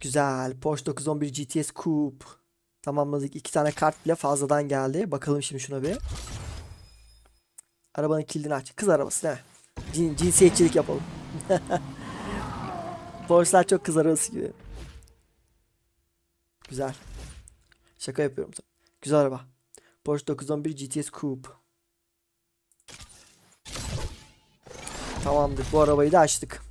Güzel. Porsche 911 GTS Coupe. Tamamladık. İki tane kart bile fazladan geldi. Bakalım şimdi şuna bir. Arabanın kilidini aç. Kız arabası değil mi? cinsiyetçilik yapalım. Porschelar çok kız arabası gibi. Güzel. Şaka yapıyorum. Güzel araba. Porsche 911 GTS Coupe. Tamamdır. Bu arabayı da açtık.